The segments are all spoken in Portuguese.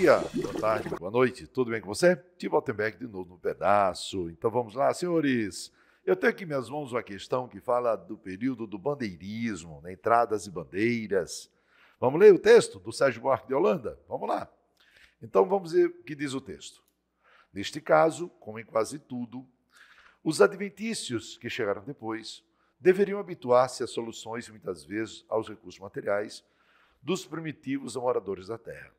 dia, boa tarde, boa noite, tudo bem com você? Tim Altenberg de novo no pedaço. Então vamos lá, senhores. Eu tenho aqui em minhas mãos uma questão que fala do período do bandeirismo, né? entradas e bandeiras. Vamos ler o texto do Sérgio Buarque de Holanda? Vamos lá. Então vamos ver o que diz o texto. Neste caso, como em quase tudo, os adventícios que chegaram depois deveriam habituar-se às soluções, muitas vezes, aos recursos materiais dos primitivos moradores da terra.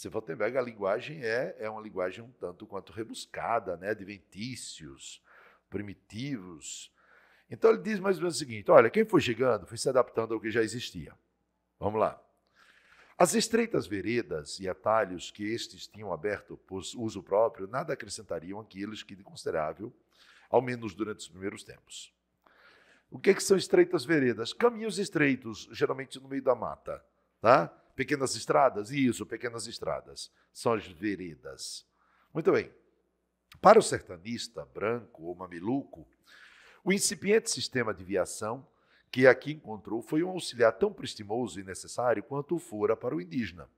Se Woltenberg, a linguagem é, é uma linguagem um tanto quanto rebuscada, né? adventícios, primitivos. Então ele diz mais ou menos o seguinte: olha, quem foi chegando foi se adaptando ao que já existia. Vamos lá. As estreitas veredas e atalhos que estes tinham aberto por uso próprio nada acrescentariam àqueles que de considerável, ao menos durante os primeiros tempos. O que, é que são estreitas veredas? Caminhos estreitos, geralmente no meio da mata, tá? Pequenas estradas? Isso, pequenas estradas. São as veredas. Muito bem. Para o sertanista branco ou mameluco, o incipiente sistema de viação que aqui encontrou foi um auxiliar tão prestimoso e necessário quanto o fora para o indígena.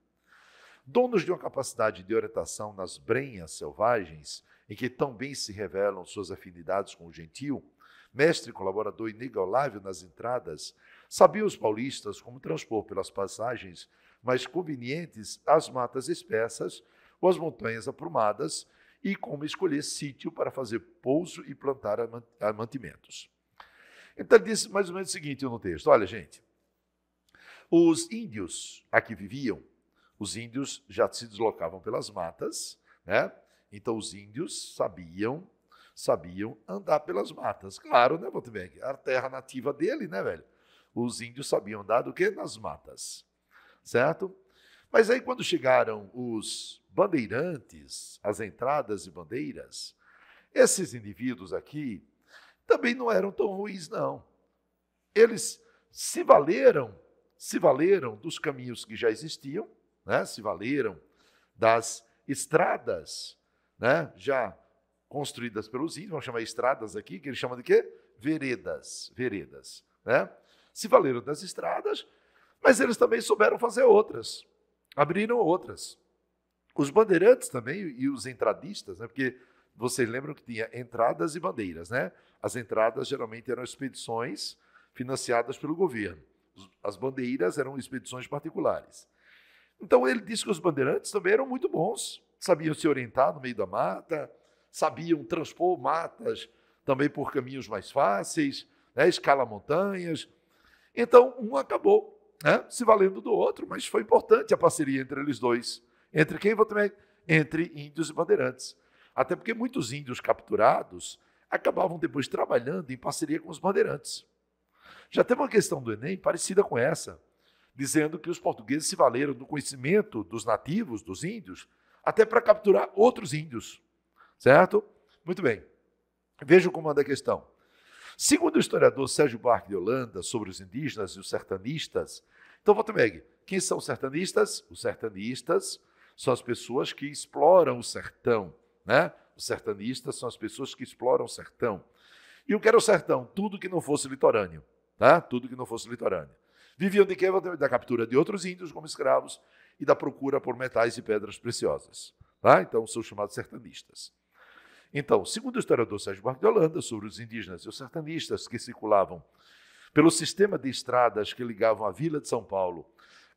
Donos de uma capacidade de orientação nas brenhas selvagens, em que tão bem se revelam suas afinidades com o gentil, mestre, colaborador inigualável nas entradas, sabiam os paulistas como transpor pelas passagens mais convenientes as matas espessas ou as montanhas aprumadas, e como escolher sítio para fazer pouso e plantar mantimentos. Então ele disse mais ou menos o seguinte no texto: olha, gente, os índios aqui viviam, os índios já se deslocavam pelas matas, né? Então os índios sabiam, sabiam andar pelas matas. Claro, né, Botberg? A terra nativa dele, né, velho? Os índios sabiam andar do que? Nas matas certo? Mas aí, quando chegaram os bandeirantes, as entradas e bandeiras, esses indivíduos aqui também não eram tão ruins, não. Eles se valeram, se valeram dos caminhos que já existiam, né? se valeram das estradas né? já construídas pelos índios, vamos chamar estradas aqui, que eles chamam de quê? Veredas, veredas. Né? Se valeram das estradas mas eles também souberam fazer outras, abriram outras. Os bandeirantes também e os entradistas, né? porque vocês lembram que tinha entradas e bandeiras, né? As entradas geralmente eram expedições financiadas pelo governo. As bandeiras eram expedições particulares. Então ele disse que os bandeirantes também eram muito bons, sabiam se orientar no meio da mata, sabiam transpor matas também por caminhos mais fáceis, né? montanhas. Então um acabou né? se valendo do outro, mas foi importante a parceria entre eles dois. Entre quem? Vou também entre índios e bandeirantes. Até porque muitos índios capturados acabavam depois trabalhando em parceria com os bandeirantes. Já teve uma questão do Enem parecida com essa, dizendo que os portugueses se valeram do conhecimento dos nativos, dos índios, até para capturar outros índios. Certo? Muito bem. Veja como anda a questão. Segundo o historiador Sérgio Barque de Holanda, sobre os indígenas e os sertanistas, então, volta Meg, quem são os sertanistas? Os sertanistas são as pessoas que exploram o sertão, né? Os sertanistas são as pessoas que exploram o sertão. E o que era o sertão? Tudo que não fosse litorâneo, tá? Tudo que não fosse litorâneo. Viviam de quê? Da captura de outros índios como escravos e da procura por metais e pedras preciosas. Tá? Então, são chamados sertanistas. Então, segundo o historiador Sérgio Barco de Holanda, sobre os indígenas e os sertanistas que circulavam pelo sistema de estradas que ligavam a Vila de São Paulo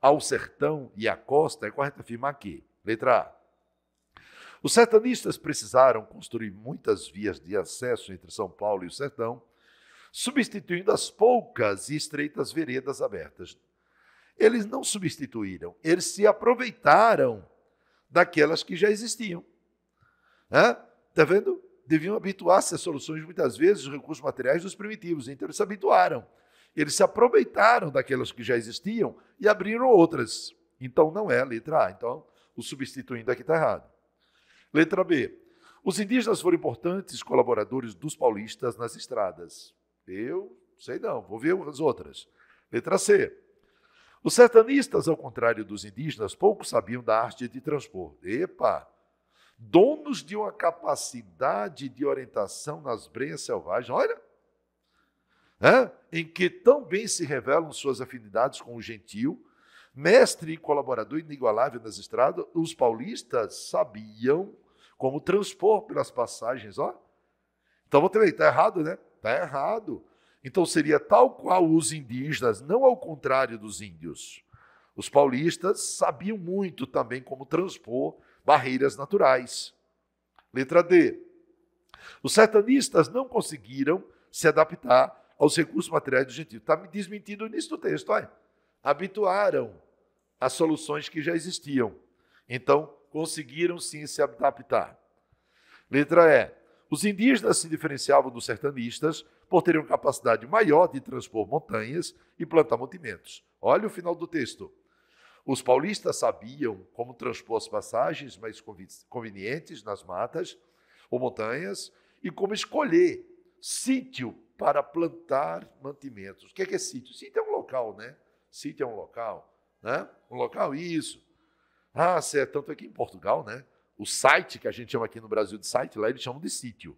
ao sertão e à costa, é correto afirmar aqui. Letra A. Os sertanistas precisaram construir muitas vias de acesso entre São Paulo e o sertão, substituindo as poucas e estreitas veredas abertas. Eles não substituíram, eles se aproveitaram daquelas que já existiam. Está vendo? Deviam habituar-se às soluções, muitas vezes, os recursos materiais dos primitivos, então eles se habituaram. Eles se aproveitaram daquelas que já existiam e abriram outras. Então não é a letra A. Então, o substituindo aqui está errado. Letra B. Os indígenas foram importantes colaboradores dos paulistas nas estradas. Eu sei não, vou ver as outras. Letra C. Os sertanistas, ao contrário dos indígenas, pouco sabiam da arte de transpor. Epa! Donos de uma capacidade de orientação nas breias selvagens. Olha, é? em que tão bem se revelam suas afinidades com o gentio, mestre e colaborador inigualável nas estradas, os paulistas sabiam como transpor pelas passagens, ó. Então vou também, Está errado, né? Está errado. Então seria tal qual os indígenas, não ao contrário dos índios. Os paulistas sabiam muito também como transpor barreiras naturais. Letra D. Os sertanistas não conseguiram se adaptar aos recursos materiais do gentio. Está me desmentindo nisso do texto, olha. Habituaram às soluções que já existiam. Então, conseguiram sim se adaptar. Letra E. Os indígenas se diferenciavam dos sertanistas por terem uma capacidade maior de transpor montanhas e plantar mantimentos. Olha o final do texto. Os paulistas sabiam como transpor as passagens mais convenientes nas matas ou montanhas e como escolher sítio para plantar mantimentos. O que é, que é sítio? Sítio é um local, né? Sítio é um local, né? Um local, isso. Ah, certo. Tanto aqui é em Portugal, né? O site, que a gente chama aqui no Brasil de site, lá eles chamam de sítio.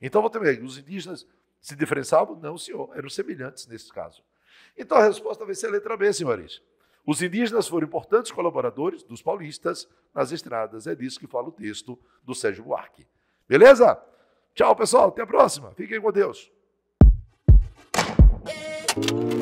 Então, vou também, os indígenas se diferenciavam? Não, senhor. Eram semelhantes nesse caso. Então, a resposta vai ser a letra B, senhores. Os indígenas foram importantes colaboradores dos paulistas nas estradas. É disso que fala o texto do Sérgio Buarque. Beleza? Tchau, pessoal. Até a próxima. Fiquem com Deus. Thank you.